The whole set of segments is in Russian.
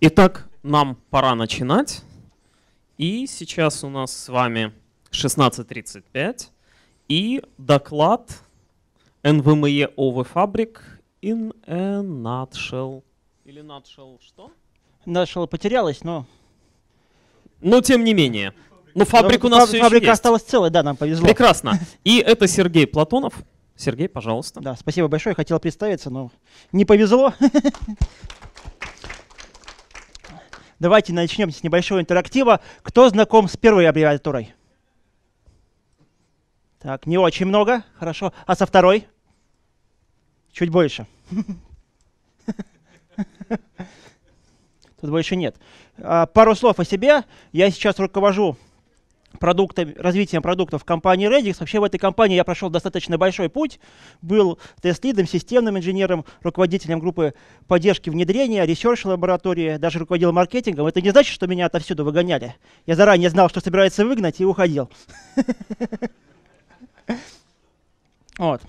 Итак, нам пора начинать. И сейчас у нас с вами 16.35 и доклад NVMe OV эм Fabric in a nutshell. Или nutshell что? Nutshell потерялась, но... Но тем не менее. Но фабрик у нас фабрика все Фабрика есть. осталась целой, да, нам повезло. Прекрасно. И это Сергей Платонов. Сергей, пожалуйста. Да, спасибо большое. Хотел представиться, но не повезло. Давайте начнем с небольшого интерактива. Кто знаком с первой аббревиатурой? Так, не очень много, хорошо. А со второй? Чуть больше. Тут больше нет. А, пару слов о себе. Я сейчас руковожу продуктами, развитием продуктов компании Redix. Вообще в этой компании я прошел достаточно большой путь. Был тест-лидом, системным инженером, руководителем группы поддержки внедрения, ресерч-лаборатории, даже руководил маркетингом. Это не значит, что меня отовсюду выгоняли. Я заранее знал, что собирается выгнать, и уходил. Вот.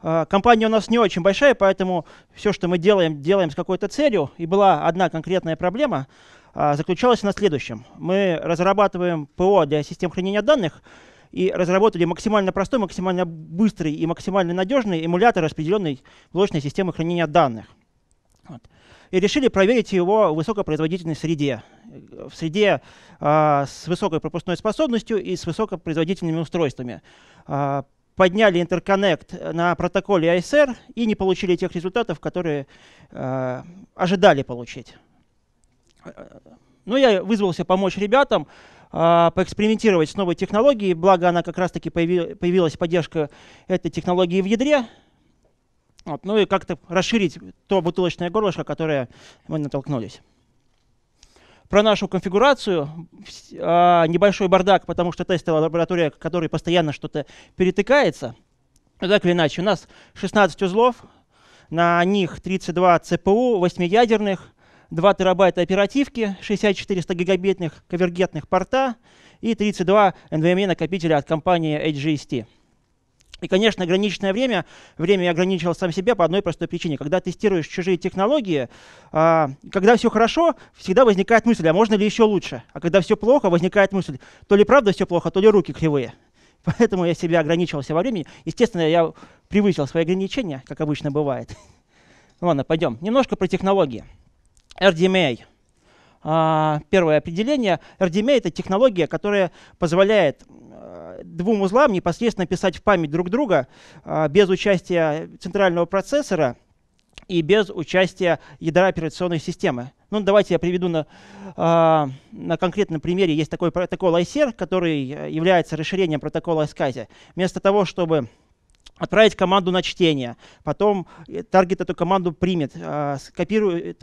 А, компания у нас не очень большая, поэтому все, что мы делаем, делаем с какой-то целью. И была одна конкретная проблема — а, заключалась на следующем. Мы разрабатываем ПО для систем хранения данных и разработали максимально простой, максимально быстрый и максимально надежный эмулятор распределенной блочной системы хранения данных. Вот. И решили проверить его в высокопроизводительной среде. Э, в среде а, с высокой пропускной способностью и с высокопроизводительными устройствами. А, подняли интерконнект на протоколе ISR и не получили тех результатов, которые э, ожидали получить. А, а, а, ну, я вызвался помочь ребятам э, поэкспериментировать с новой технологией, благо она как раз-таки появилась поддержка этой технологии в ядре. Вот, ну и как-то расширить то бутылочное горлышко, которое мы натолкнулись. Про нашу конфигурацию. Э, небольшой бардак, потому что тестовая лаборатория, в которой постоянно что-то перетыкается. Но ну, так или иначе, у нас 16 узлов, на них 32 ЦПУ, 8-ядерных, 2 терабайта оперативки, 6400 гигабитных кавергетных порта и 32 NVMe накопителя от компании HGST. И, конечно, ограниченное время, время я ограничил сам себя по одной простой причине. Когда тестируешь чужие технологии, а, когда все хорошо, всегда возникает мысль, а можно ли еще лучше? А когда все плохо, возникает мысль, то ли правда все плохо, то ли руки кривые. Поэтому я себя ограничивался во времени. Естественно, я превысил свои ограничения, как обычно бывает. Ладно, пойдем. Немножко про технологии. RDMA. А, первое определение. RDMA — это технология, которая позволяет э, двум узлам непосредственно писать в память друг друга а, без участия центрального процессора и без участия ядра операционной системы. Ну, давайте я приведу на, а, на конкретном примере. Есть такой протокол ICR, e который э, является расширением протокола SCSI. Вместо того, чтобы отправить команду на чтение, потом э, таргет эту команду примет, скопирует,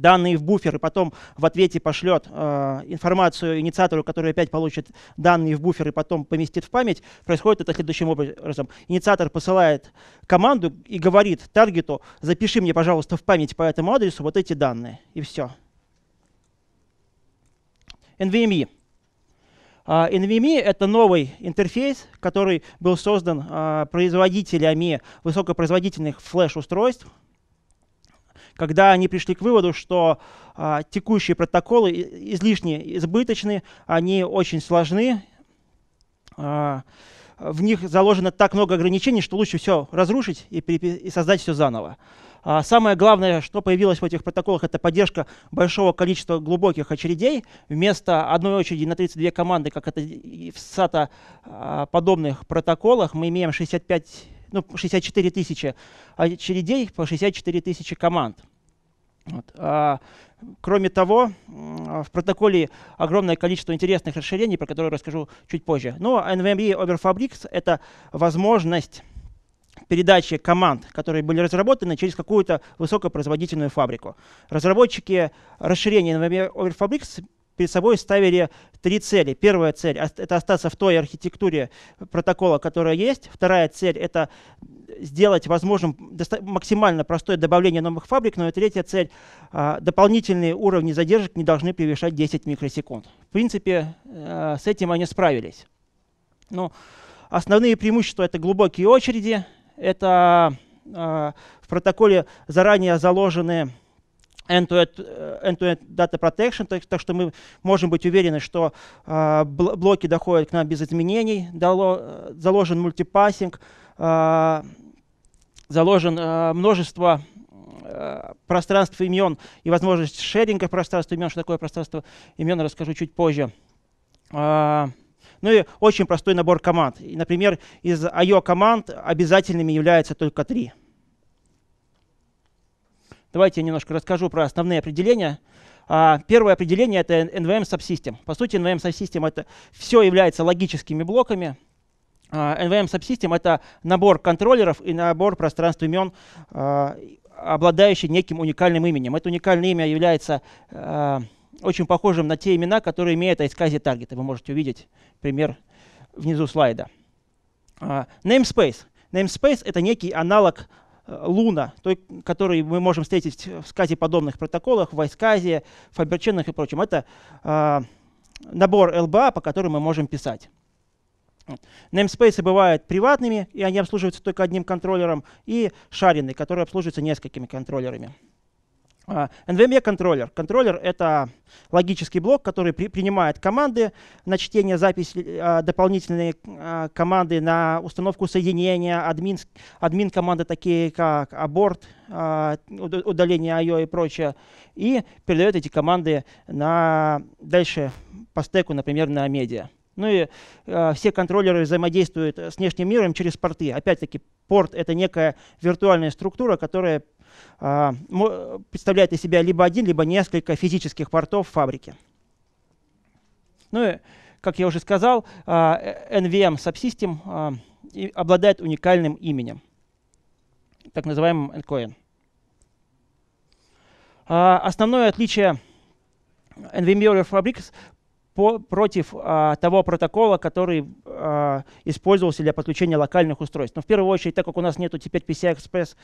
данные в буфер и потом в ответе пошлет э, информацию инициатору, который опять получит данные в буфер и потом поместит в память, происходит это следующим образом. Инициатор посылает команду и говорит таргету, запиши мне, пожалуйста, в память по этому адресу вот эти данные. И все. NVMe. Uh, NVMe — это новый интерфейс, который был создан uh, производителями высокопроизводительных флеш-устройств — когда они пришли к выводу, что а, текущие протоколы излишне избыточны, они очень сложны, а, в них заложено так много ограничений, что лучше все разрушить и, и создать все заново. А самое главное, что появилось в этих протоколах, это поддержка большого количества глубоких очередей. Вместо одной очереди на 32 команды, как это в SATA а, подобных протоколах, мы имеем 65 ну, 64 тысячи очередей по 64 тысячи команд. Вот. А, кроме того, в протоколе огромное количество интересных расширений, про которые расскажу чуть позже. Но NVMe over Fabrics — это возможность передачи команд, которые были разработаны через какую-то высокопроизводительную фабрику. Разработчики расширения NVMe over Fabrics перед собой ставили три цели. Первая цель – это остаться в той архитектуре протокола, которая есть. Вторая цель – это сделать возможным максимально простое добавление новых фабрик. Но ну и третья цель – а, дополнительные уровни задержек не должны превышать 10 микросекунд. В принципе, э, с этим они справились. Но ну, основные преимущества – это глубокие очереди, это э, в протоколе заранее заложенные end-to-end -end, end -end data protection, так, так что мы можем быть уверены, что э, блоки доходят к нам без изменений, дало, э, заложен мультипассинг, э, заложен э, множество э, пространств имен и возможность шеринга пространства имен. Что такое пространство имен, расскажу чуть позже. Э, ну и очень простой набор команд. И, например, из IO команд обязательными являются только три. Давайте я немножко расскажу про основные определения. А, первое определение — это NVM Subsystem. По сути, NVM Subsystem — это все является логическими блоками. А, NVM Subsystem — это набор контроллеров и набор пространств имен, а, обладающий неким уникальным именем. Это уникальное имя является а, очень похожим на те имена, которые имеют iSCSI таргеты. Вы можете увидеть пример внизу слайда. А, namespace. Namespace — это некий аналог Э, Луна, той, который мы можем встретить в сказе-подобных протоколах, в Айсказе, в Фаберченах и прочем. Это э, набор LBA, а, по которому мы можем писать. Namespace бывают приватными, и они обслуживаются только одним контроллером, и шаренные, которые обслуживаются несколькими контроллерами. NVMe-контроллер. А, эм контроллер — это логический блок, который при, принимает команды на чтение, запись, э, дополнительные а, команды на установку соединения, админ, админ команды такие, как аборт, а, удаление I.O. и прочее, и передает эти команды на, дальше по стеку, например, на медиа. Ну и э, все контроллеры взаимодействуют с внешним миром через порты. Опять-таки, порт — это некая виртуальная структура, которая а, представляет из себя либо один, либо несколько физических портов фабрики. Ну и, как я уже сказал, NVM а, э, Subsystem а, обладает уникальным именем, так называемым NCOIN. Основное отличие NVM Mirror Fabrics против а, того протокола, который а, использовался для подключения локальных устройств. Но в первую очередь, так как у нас нету теперь PCI-Express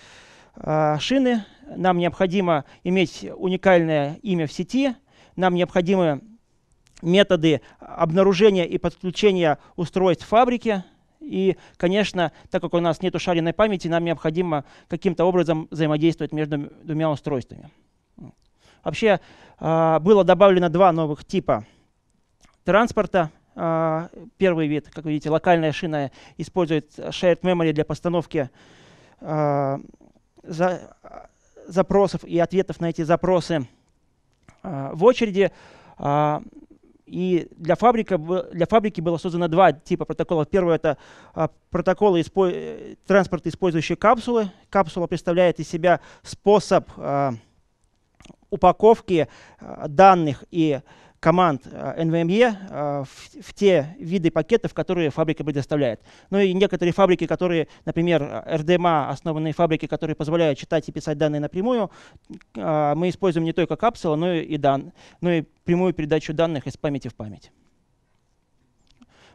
Э, шины, нам необходимо иметь уникальное имя в сети, нам необходимы методы обнаружения и подключения устройств фабрики. И, конечно, так как у нас нет шаренной памяти, нам необходимо каким-то образом взаимодействовать между двумя устройствами. Вообще э, было добавлено два новых типа транспорта. Э, первый вид, как видите, локальная шина использует shared memory для постановки за, запросов и ответов на эти запросы а, в очереди. А, и для, фабрики для фабрики было создано два типа протоколов. Первый — это а, протоколы испо транспорта, использующие капсулы. Капсула представляет из себя способ упаковки данных и команд NVMe э, э, в, в те виды пакетов, которые фабрика предоставляет. Ну и некоторые фабрики, которые, например, RDMA, э, а, основанные фабрики, которые позволяют читать и писать данные напрямую, мы используем не только капсулы, но и, дан, но ну и прямую передачу данных из памяти в память.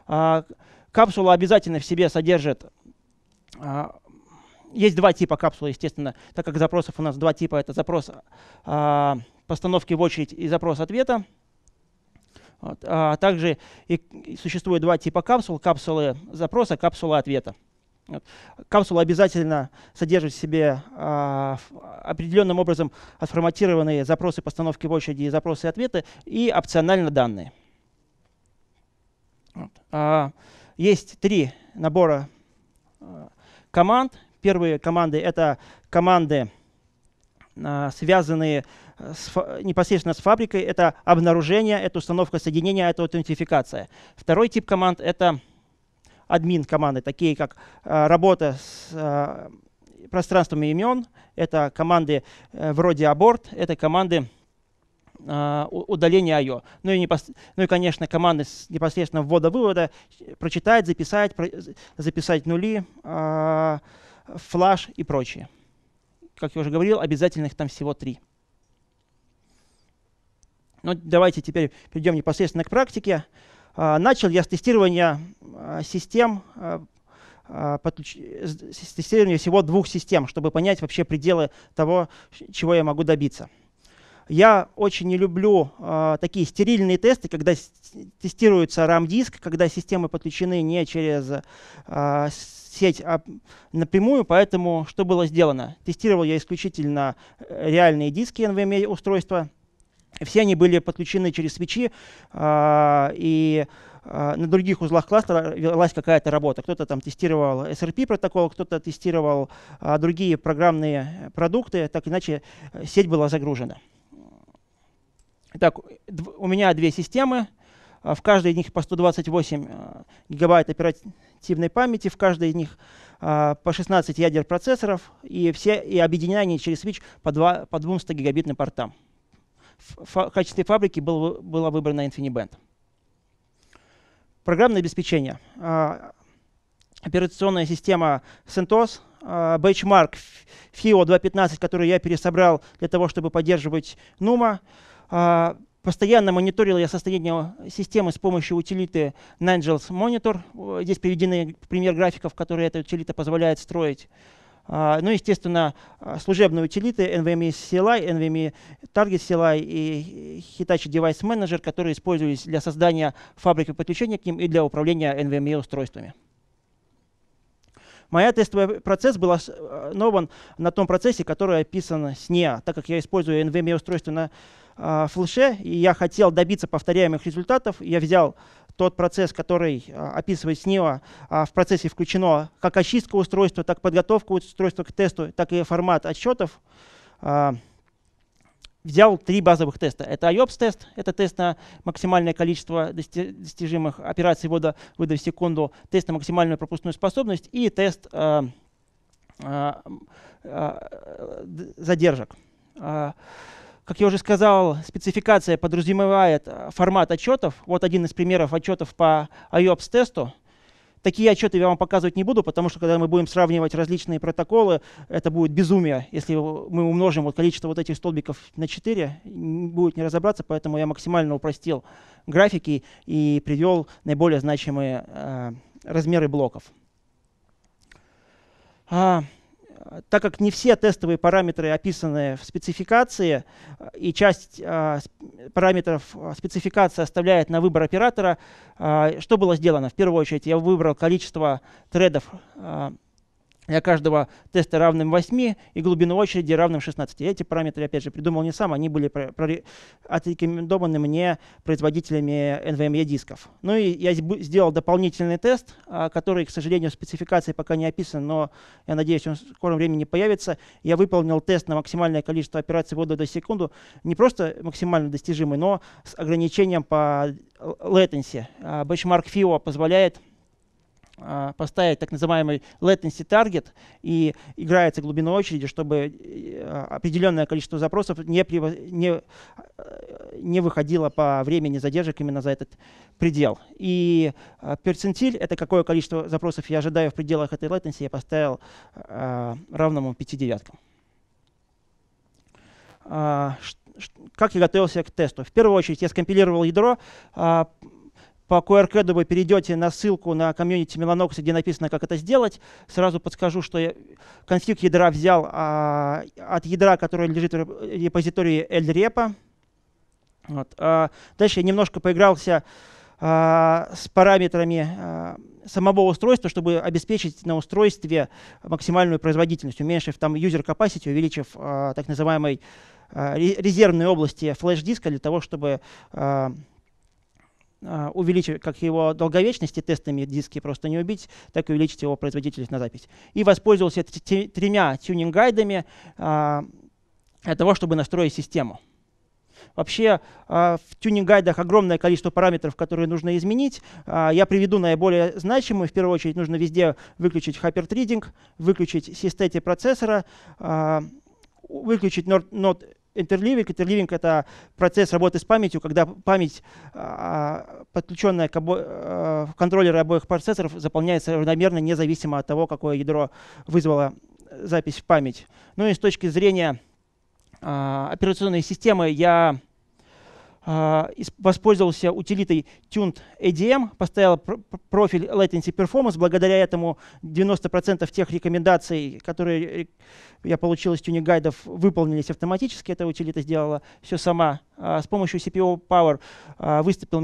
А, капсула обязательно в себе содержит а, есть два типа капсулы, естественно, так как запросов у нас два типа. Это запрос постановки в очередь и запрос ответа. Вот. А также и, и существует два типа капсул. Капсулы запроса, капсулы ответа. Вот. Капсула обязательно содержит в себе а, определенным образом отформатированные запросы постановки в очереди, запросы и ответы и опционально данные. Вот. А, есть три набора а, команд. Первые команды — это команды а, связанные э, с, непосредственно с фабрикой, это обнаружение, это установка соединения, это аутентификация. Второй тип команд — это админ команды, такие как э, работа с э, пространствами имен, это команды вроде аборт, это команды удаления I.O. Ну и, непос... ну и, конечно, команды с непосредственно ввода-вывода, прочитать, записать, про... записать нули, флаш и прочее. Как я уже говорил, обязательных там всего три. Но ну, давайте теперь перейдем непосредственно к практике. А, начал я с тестирования а, систем, а, с тестирования всего двух систем, чтобы понять вообще пределы того, чего я могу добиться. Я очень не люблю э, такие стерильные тесты, когда тестируется RAM-диск, когда системы подключены не через э, сеть а напрямую, поэтому что было сделано? Тестировал я исключительно э, реальные диски NVMe устройства. Все они были подключены через свечи, э, и э, на других узлах кластера велась какая-то работа. Кто-то там тестировал SRP протокол, кто-то тестировал э, другие программные э, продукты, так иначе э, сеть была загружена. Итак, у меня две системы, а, в каждой из них по 128 а, гигабайт оперативной памяти, в каждой из них а, по 16 ядер процессоров, и, все, и объединены через switch по, 2, по 200 гигабитным портам. В, в качестве фабрики был, была выбрана InfiniBand. Программное обеспечение. Операционная система CentOS, бенчмарк FIO 2.15, который я пересобрал для того, чтобы поддерживать NUMA, а, постоянно мониторил я состояние системы с помощью утилиты Nangels Monitor. Здесь приведены пример графиков, которые эта утилита позволяет строить. А, ну, естественно, а, служебные утилиты NVMe CLI, NVMe Target CLI и Hitachi Device Manager, которые использовались для создания фабрики подключения к ним и для управления NVMe устройствами. Моя тестовый процесс был э, основан на том процессе, который описан с NIA, так как я использую NVMe устройство на э, флеше, и я хотел добиться повторяемых результатов. Я взял тот процесс, который э, описывает Снива. э, в процессе включено как очистка устройства, так подготовка устройства к тесту, так и формат отчетов. Э, взял три базовых теста. Это IOPS-тест, это тест на максимальное количество дости достижимых операций ввода, ввода в секунду, тест на максимальную пропускную способность и тест э, э, э, задержек. Как я уже сказал, спецификация подразумевает э, формат отчетов. Вот один из примеров отчетов по IOPS-тесту. Такие отчеты я вам показывать не буду, потому что когда мы будем сравнивать различные протоколы, это будет безумие. Если мы умножим вот количество вот этих столбиков на 4, будет не разобраться, поэтому я максимально упростил графики и привел наиболее значимые э, размеры блоков. А, так как не все тестовые параметры описаны в спецификации, э, и часть э, параметров э, спецификации оставляет на выбор оператора, э, что было сделано? В первую очередь я выбрал количество тредов э, для каждого теста равным 8 и глубину очереди равным 16. эти параметры, опять же, придумал не сам, они были про- отрекомендованы мне производителями NVMe дисков. Ну и я сделал дополнительный тест, а, который, к сожалению, в спецификации пока не описан, но я надеюсь, он в скором времени появится. Я выполнил тест на максимальное количество операций ввода до секунду, не просто максимально достижимый, но с ограничением по latency. А, Benchmark FIO позволяет а, поставить так называемый latency target и играется глубина очереди, чтобы э, определенное количество запросов не, прево... не, э, не выходило по времени задержек именно за этот предел. И а, перцентиль — это какое количество запросов я ожидаю в пределах этой latency, я поставил а, равному 5 девяткам. Как я готовился к тесту? В первую очередь я скомпилировал ядро, по QR-коду вы перейдете на ссылку на комьюнити Меланокса, где написано, как это сделать. Сразу подскажу, что я конфиг ядра взял а, от ядра, которое лежит в репозитории LREPA. Вот. А, дальше я немножко поигрался а, с параметрами а, самого устройства, чтобы обеспечить на устройстве максимальную производительность, уменьшив там user capacity, увеличив а, так называемой а, резервной области флеш-диска для того, чтобы а, а, увеличить, как его долговечности тестами диски просто не убить, так и увеличить его производительность на запись. И воспользовался тремя тюнинг-гайдами а, для того, чтобы настроить систему. Вообще а, в тюнинг-гайдах огромное количество параметров, которые нужно изменить. А, я приведу наиболее значимые. В первую очередь нужно везде выключить hyperthreading, выключить систете процессора, выключить Not интерливинг. Интерливинг — это процесс работы с памятью, когда память, а, подключенная к обо... Э, контроллеры обоих процессоров, заполняется равномерно, независимо от того, какое ядро вызвало э, запись в память. Ну и с точки зрения а, операционной системы я а, воспользовался утилитой tuned ADM, поставил профиль latency performance. Благодаря этому 90% тех рекомендаций, которые я получил из тюнинг гайдов, выполнились автоматически. Эта утилита сделала все сама. А, с помощью CPO Power а, выставил,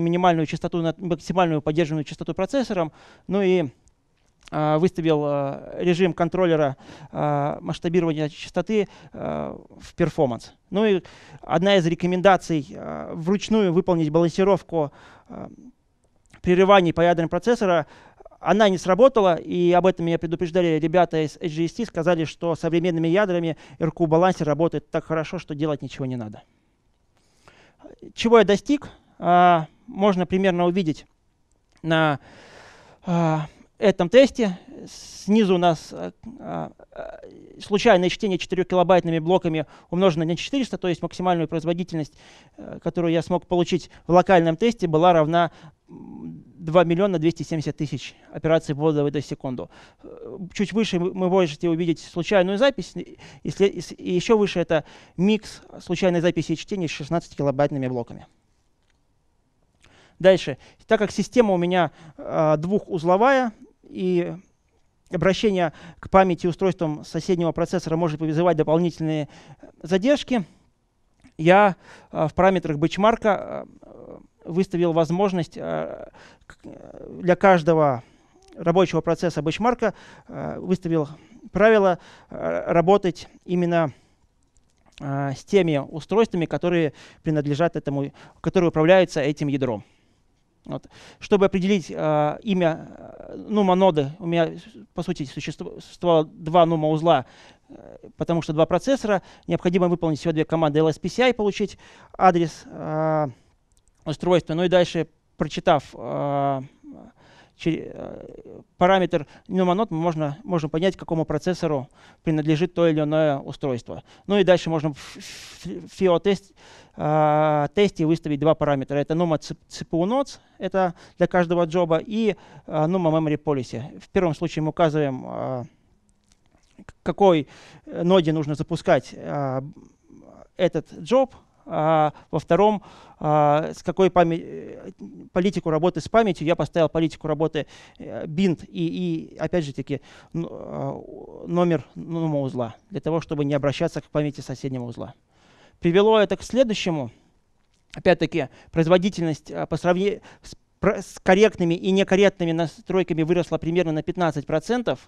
минимальную частоту на максимальную поддерживаемую частоту процессором. Ну и Э, выставил э, режим контроллера э, масштабирования частоты в перформанс. Ну и одна из рекомендаций вручную выполнить балансировку прерываний по ядрам процессора она не сработала, и об этом меня предупреждали ребята из HGST, сказали, что современными ядрами RQ балансер работает так хорошо, что делать ничего не надо. Чего я достиг, можно примерно увидеть на этом тесте снизу у нас э, а, э, случайное чтение 4-килобайтными блоками умноженное на 400, то есть максимальную производительность, э, которую я смог получить в локальном тесте, была равна 2 миллиона 270 тысяч операций ввода в секунду. Чуть выше мы можете увидеть случайную запись, если, и еще выше это микс случайной записи и чтения с 16-килобайтными блоками. Дальше. Так как система у меня э, двухузловая, и обращение к памяти устройствам соседнего процессора может вызывать дополнительные э, задержки, я э, в параметрах бэчмарка э, выставил возможность для каждого рабочего процесса бэчмарка, выставил правило работать именно с теми устройствами, которые принадлежат этому, которые управляются этим ядром. Вот. Чтобы определить э, имя э, нума-ноды, у меня, по сути, существовало два нума-узла, э, потому что два процессора. Необходимо выполнить всего две команды LSPCI, получить адрес э, устройства. Ну и дальше, прочитав э, Э, параметр нуманот мы можно, можем понять, какому процессору принадлежит то или иное устройство. Ну и дальше можно в FIO-тесте -тест, выставить два параметра. Это NUMA CPU nodes, это для каждого джоба, и а, NUMA memory policy. В первом случае мы указываем, а, к какой ноде нужно запускать а, этот джоб, а, во втором, а, с какой память, политику работы с памятью, я поставил политику работы э, бинт и, и опять же таки, а, номер нового узла, для того, чтобы не обращаться к памяти соседнего узла. Привело это к следующему. Опять-таки, производительность по сравнению с, с корректными и некорректными настройками выросла примерно на 15%.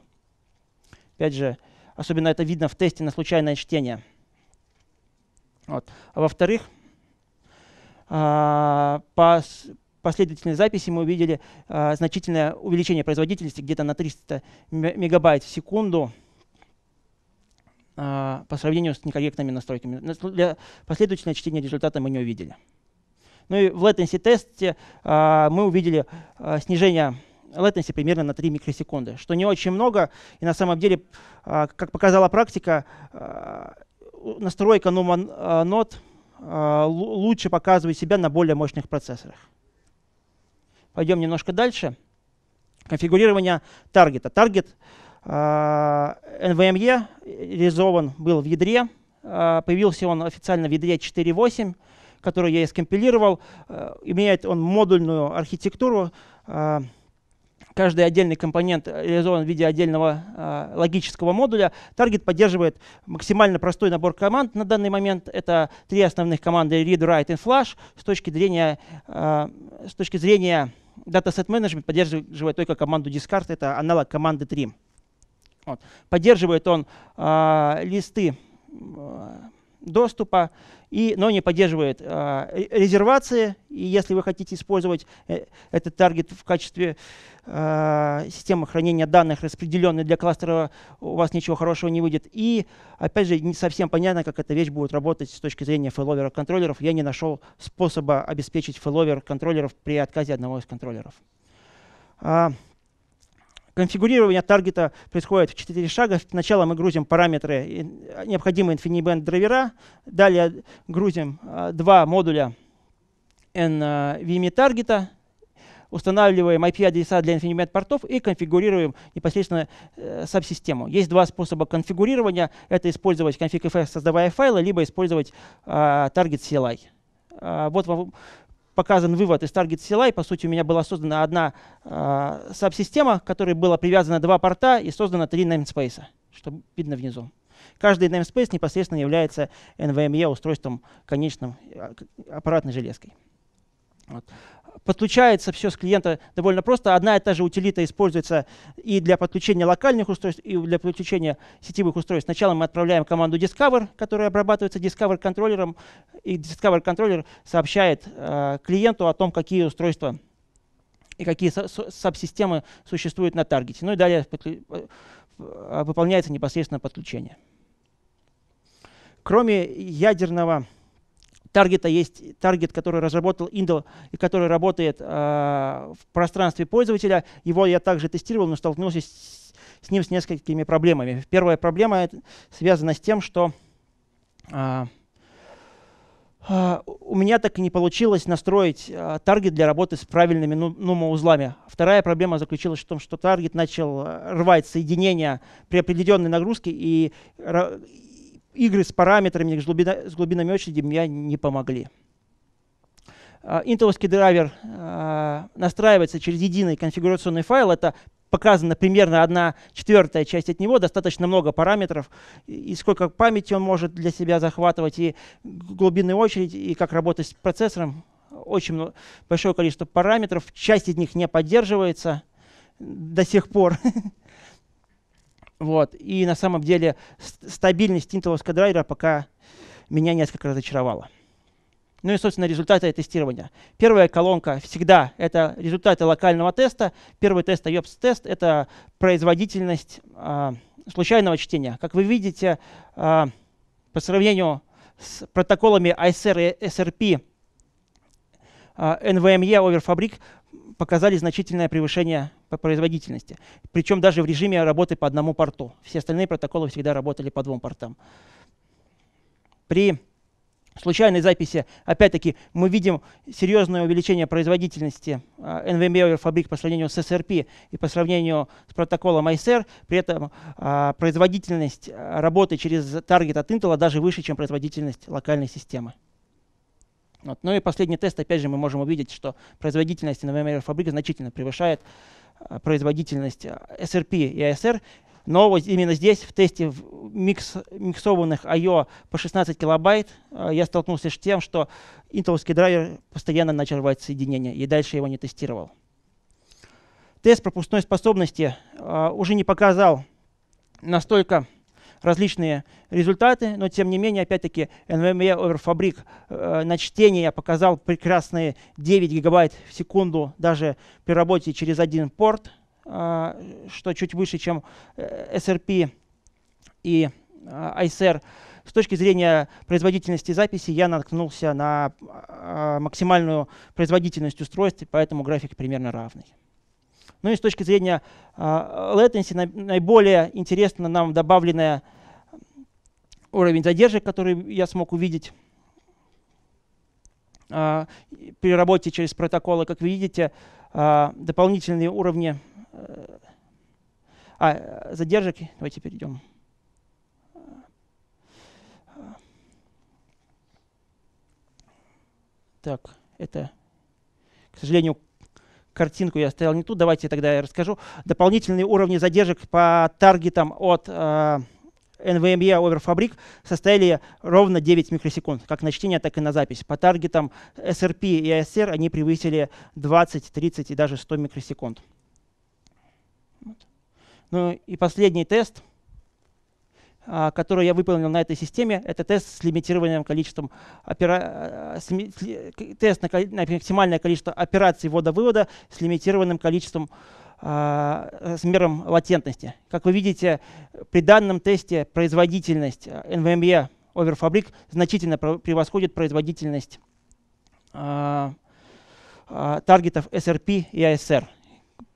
Опять же, особенно это видно в тесте на случайное чтение. Вот. А во-вторых, а, по последовательной записи мы увидели а, значительное увеличение производительности где-то на 300 мегабайт в секунду а, по сравнению с некорректными настройками. Для последовательного чтения результата мы не увидели. Ну и в latency тесте а, мы увидели а, снижение latency примерно на 3 микросекунды, что не очень много, и на самом деле, а, как показала практика, настройка нод а, а, лучше показывает себя на более мощных процессорах. Пойдем немножко дальше. Конфигурирование таргета. Таргет а, NVMe реализован был в ядре. Появился он официально в ядре 4.8 который я и скомпилировал, имеет он модульную архитектуру, каждый отдельный компонент реализован в виде отдельного э, логического модуля. Таргет поддерживает максимально простой набор команд на данный момент. Это три основных команды read, write и flash. С точки зрения, э, с точки зрения датасет менеджмент поддерживает только команду discard, это аналог команды trim. Вот. Поддерживает он э, листы э, доступа, и, но не поддерживает а, э, резервации. И если вы хотите использовать э, этот таргет в качестве э, системы хранения данных, распределенной для кластера, у вас ничего хорошего не выйдет. И, опять же, не совсем понятно, как эта вещь будет работать с точки зрения фейловера контроллеров. Я не нашел способа обеспечить фейловер контроллеров при отказе одного из контроллеров. А, Конфигурирование таргета происходит в 4 шага. Сначала мы грузим параметры э, необходимые InfiniBand драйвера, далее грузим э, два модуля NVMe таргета, устанавливаем IP-адреса для InfiniBand портов и конфигурируем непосредственно э, сабсистему. Есть два способа конфигурирования. Это использовать config.fs, создавая файлы, либо использовать э, таргет CLI. вот вам показан вывод из Target CLI. По сути, у меня была создана одна э, саб-система, к которой было привязано два порта и создано три namespace, что видно внизу. Каждый namespace непосредственно является NVMe устройством конечным а, аппаратной железкой. Вот. Подключается все с клиента довольно просто. Одна и та же утилита используется и для подключения локальных устройств, и для подключения сетевых устройств. Сначала мы отправляем команду Discover, которая обрабатывается Discover контроллером, и Discover контроллер сообщает э, клиенту о том, какие устройства и какие сабсистемы существуют на таргете. Ну и далее э, выполняется непосредственно подключение. Кроме ядерного таргета есть таргет, который разработал Intel и который работает э, в пространстве пользователя. Его я также тестировал, но столкнулся с, с ним с несколькими проблемами. Первая проблема связана с тем, что э, э, у меня так и не получилось настроить э, таргет для работы с правильными нумо Вторая проблема заключилась в том, что таргет начал э, рвать соединения при определенной нагрузке, и, игры с параметрами, с, глубина, с глубинами очереди мне не помогли. Интеловский а, драйвер настраивается через единый конфигурационный файл. Это показана примерно 1 четвертая часть от него, достаточно много параметров, и сколько памяти он может для себя захватывать, и глубинную очередь, и как работать с процессором. Очень большое количество параметров, часть из них не поддерживается до сих пор. Вот. И на самом деле стабильность интеловского драйвера пока меня несколько разочаровала. Ну и, собственно, результаты тестирования. Первая колонка всегда это результаты локального теста. Первый тест IOPS-тест — это производительность э, случайного чтения. Как вы видите, э, по сравнению с протоколами ISR и SRP, а, NVMe over Fabric показали значительное превышение по производительности. Причем даже в режиме работы по одному порту. Все остальные протоколы всегда работали по двум портам. При случайной записи, опять-таки, мы видим серьезное увеличение производительности а, NVMe фабрик по сравнению с SRP и по сравнению с протоколом ISR. При этом а, производительность а, работы через таргет от Intel даже выше, чем производительность локальной системы. Вот. Ну и последний тест, опять же, мы можем увидеть, что производительность НВМР фабрик значительно превышает а, производительность э, SRP и ASR, но вот именно здесь, в тесте в микс, миксованных I.O. по 16 килобайт, э, я столкнулся с тем, что интеловский драйвер постоянно начал рвать соединение, и дальше его не тестировал. Тест пропускной способности а, уже не показал настолько различные результаты, но тем не менее, опять-таки, NVMe over Fabric э, на чтение показал прекрасные 9 гигабайт в секунду даже при работе через один порт, э, что чуть выше, чем э, SRP и э, ISR. С точки зрения производительности записи я наткнулся на э, максимальную производительность устройств, поэтому график примерно равный. Ну и с точки зрения latency наиболее интересно нам добавленная уровень задержек, который я смог увидеть а, при работе через протоколы, как вы видите, а, дополнительные уровни а, задержек. Давайте перейдем. Так, это, к сожалению, картинку я оставил не ту. Давайте тогда я расскажу. Дополнительные уровни задержек по таргетам от а, NVMe Overfabric составили ровно 9 микросекунд, как на чтение, так и на запись. По таргетам SRP и ASR а они превысили 20, 30 и даже 100 микросекунд. Вот. Ну и последний тест, а, который я выполнил на этой системе, это тест с лимитированным количеством опера... А, с... тест на, на максимальное количество операций ввода-вывода с лимитированным количеством а, с мером латентности. Как вы видите, при данном тесте производительность NVMe э, over Fabric значительно превосходит производительность а, а, таргетов SRP и ASR,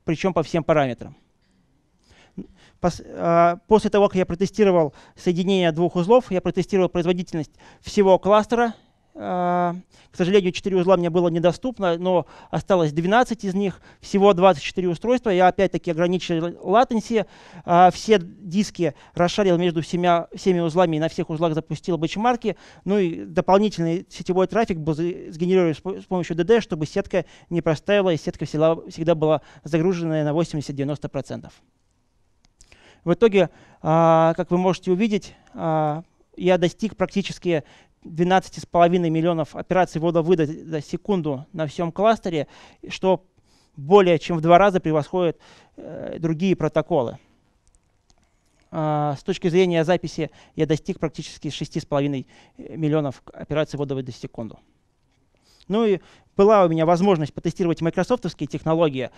причем по всем параметрам. после того, как я протестировал соединение двух узлов, я протестировал производительность всего кластера а, к сожалению, 4 узла мне было недоступно, но осталось 12 из них, всего 24 устройства. Я опять-таки ограничил латенси, а, все диски расшарил между всеми, всеми узлами и на всех узлах запустил бэчмарки. Ну и дополнительный сетевой трафик был сгенерирован с помощью DD, чтобы сетка не простаивала, и сетка всегда, была загружена на 80-90%. В итоге, а, как вы можете увидеть, я достиг практически 12,5 миллионов операций ввода-выда за секунду на всем кластере, что более чем в два раза превосходит э, другие протоколы. Э, с точки зрения записи я достиг практически 6,5 э, миллионов операций ввода-выда в секунду. Ну и была у меня возможность потестировать майкрософтовские технологии.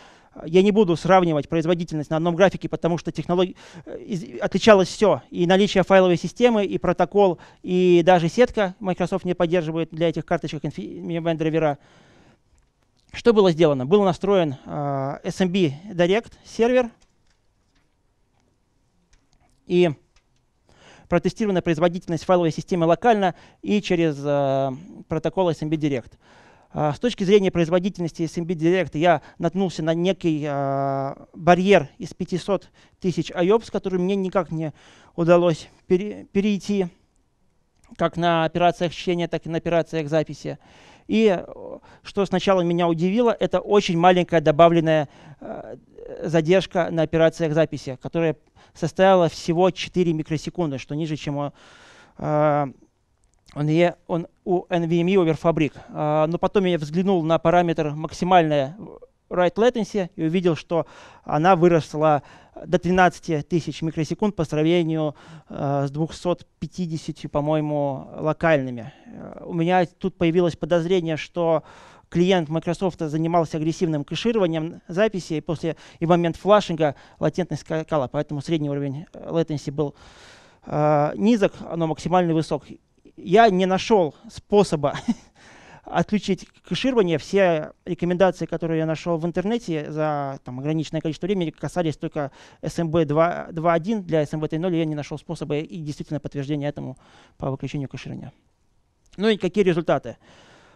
Я не буду сравнивать производительность на одном графике, потому что технологии э, отличалось все. И наличие файловой системы, и протокол, и даже сетка Microsoft не поддерживает для этих карточек InfiniBand драйвера. Что было сделано? Был настроен э, SMB эм Direct сервер. И протестирована производительность файловой системы локально и через э, протокол SMB Direct. Э, с точки зрения производительности SMB Direct я наткнулся на некий э, барьер из 500 тысяч IOPS, который мне никак не удалось пере перейти, как на операциях чтения, так и на операциях записи. Э, и э, что сначала меня удивило, это очень маленькая добавленная э, задержка на операциях записи, которая составила всего 4 микросекунды, что ниже, чем у, э, он, у NVMe over Fabric. Но потом я взглянул на параметр максимальная write latency и увидел, что она выросла до 13 тысяч микросекунд по сравнению э, с 250, по-моему, локальными. Э, у меня тут появилось подозрение, что клиент Microsoft занимался агрессивным кэшированием записи, и после и момент флашинга латентность скакала, поэтому средний уровень э, latency был э, низок, но максимально высок. Я не нашел способа отключить кэширование. Все рекомендации, которые я нашел в интернете за там, ограниченное количество времени, касались только SMB 2.1. Для SMB 3.0 я не нашел способа и действительно подтверждения этому по выключению кэширования. Ну и какие результаты?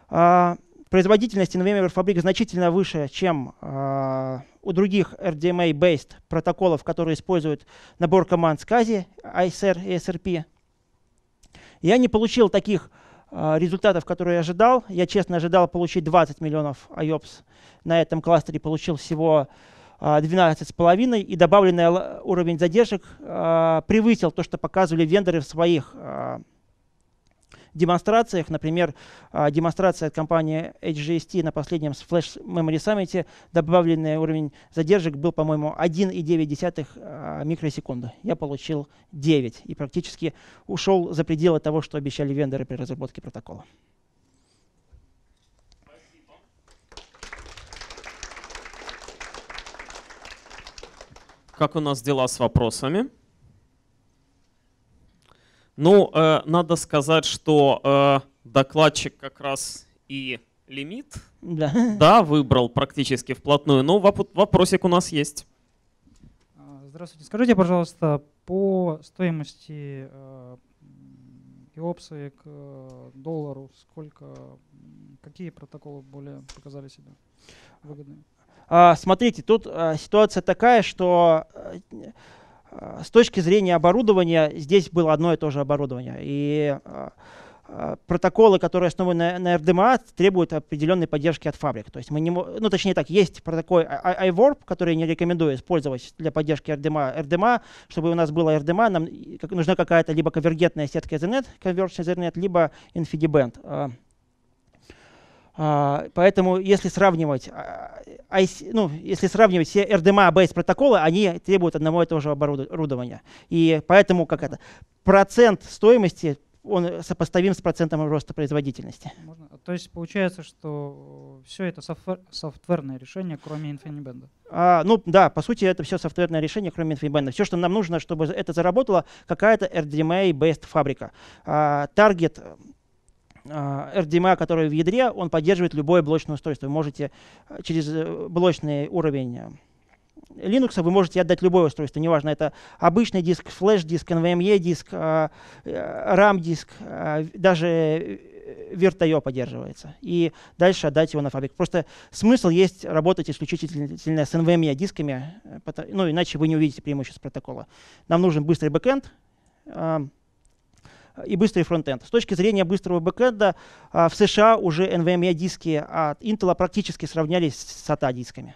А, производительность Invamer фабрик значительно выше, чем а, у других RDMA-based протоколов, которые используют набор команд SCSI, ISR а и SRP. Я не получил таких а, результатов, которые я ожидал. Я честно ожидал получить 20 миллионов IOPS. На этом кластере получил всего 12,5 а, и добавленный уровень задержек а, превысил то, что показывали вендоры в своих демонстрациях. Например, а, демонстрация от компании HGST на последнем Flash Memory Summit добавленный уровень задержек был, по-моему, 1,9 а, микросекунды. Я получил 9 и практически ушел за пределы того, что обещали вендоры при разработке протокола. Как у нас дела с вопросами? Ну, э, надо сказать, что э, докладчик как раз и лимит да. Да, выбрал практически вплотную, но воп- вопросик у нас есть. А, здравствуйте. Скажите, пожалуйста, по стоимости э, ИОПСа к э, доллару, сколько, какие протоколы более показали себя выгодными? А, смотрите, тут а, ситуация такая, что э, Э, с точки зрения оборудования здесь было одно и то же оборудование. И э, э, протоколы, которые основаны на, RDMA, требуют определенной поддержки от фабрик. То есть мы не, ну точнее так, есть протокол а, а, iWarp, который не рекомендую использовать для поддержки RDMA. RDMA, чтобы у нас было RDMA, нам нужна какая-то либо конвергентная сетка Ethernet, Conversion Ethernet, либо InfiniBand. А, поэтому, если сравнивать, а, а, ну, если сравнивать все RDMA-based протоколы, они требуют одного и того же оборудования. И поэтому как это, процент стоимости он сопоставим с процентом роста производительности. Можно? То есть получается, что э, все это софтвер, софтверное решение, кроме InfiniBand? А, ну да, по сути это все софтверное решение, кроме InfiniBand. Все, что нам нужно, чтобы это заработало, какая-то RDMA-based фабрика. А, таргет э, Э, RDMA, который в ядре, он поддерживает любое блочное устройство. Вы можете э, через э, блочный уровень Linux вы можете отдать любое устройство, неважно, это обычный диск, флеш-диск, NVMe диск, RAM-диск, e даже Virtio поддерживается. И дальше отдать его на фабрик. Просто смысл есть работать исключительно с NVMe дисками, ну иначе вы не увидите преимуществ протокола. Нам нужен быстрый бэкэнд, и быстрый фронтенд. С точки зрения быстрого бэкенда а, в США уже NVMe диски от Intel практически сравнялись с SATA дисками.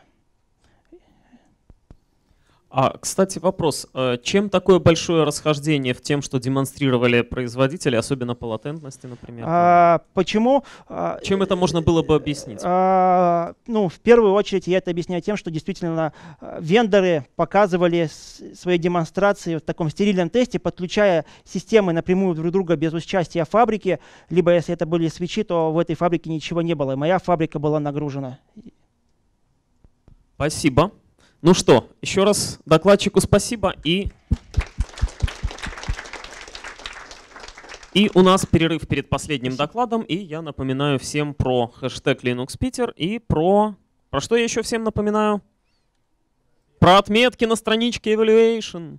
А, кстати, вопрос. Э, чем такое большое расхождение в тем, что демонстрировали производители, особенно по латентности, например? А, почему? А, чем это можно было бы объяснить? А, ну, в первую очередь я это объясняю тем, что действительно э, вендоры показывали свои демонстрации в таком стерильном тесте, подключая системы напрямую друг друга без участия фабрики, либо если это были свечи, то в этой фабрике ничего не было. и Моя фабрика была нагружена. Спасибо. Ну что, еще раз докладчику спасибо и... И у нас перерыв перед последним докладом, и я напоминаю всем про хэштег Linux Peter и про... Про что я еще всем напоминаю? Про отметки на страничке Evaluation.